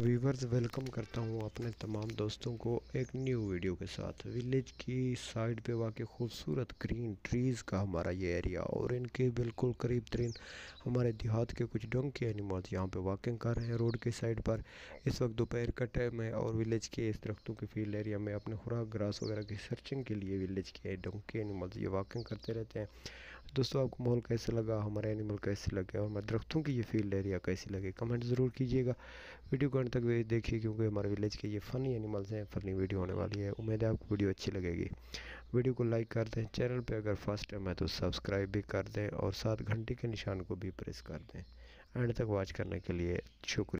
viewers welcome करता हूँ अपने तमाम दोस्तों को एक न्यू वीडियो के साथ विलेज की साइड पे वाकई खूबसूरत ग्रीन ट्रीज़ का हमारा ये एरिया और इनके बिल्कुल करीब तरीन हमारे देहात के कुछ के एनिमल्स यहाँ पे वॉकिंग कर रहे हैं रोड के साइड पर इस वक्त दोपहर का टाइम है और विलेज के इस दरख्तों के फील्ड एरिया में अपने खुराक ग्रास वगैरह की सर्चिंग के लिए विलेज के के एनिमल्स ये वॉकिंग करते रहते हैं दोस्तों आपको माहौल कैसे लगा हमारे एनिमल कैसे लगे और हमारे दरख्तों की ये फील्ड एरिया कैसी लगे कमेंट ज़रूर कीजिएगा वीडियो को अंत तक देखिए क्योंकि हमारे विलेज के ये फ़नी एनिमल्स हैं फ़नी वीडियो होने वाली है उम्मीद है आपको वीडियो अच्छी लगेगी वीडियो को लाइक कर दें चैनल पर अगर फर्स्ट टाइम है तो सब्सक्राइब भी कर दें और साथ घंटे के निशान को भी प्रेस कर दें एंड तक वॉच करने के लिए शुक्रिया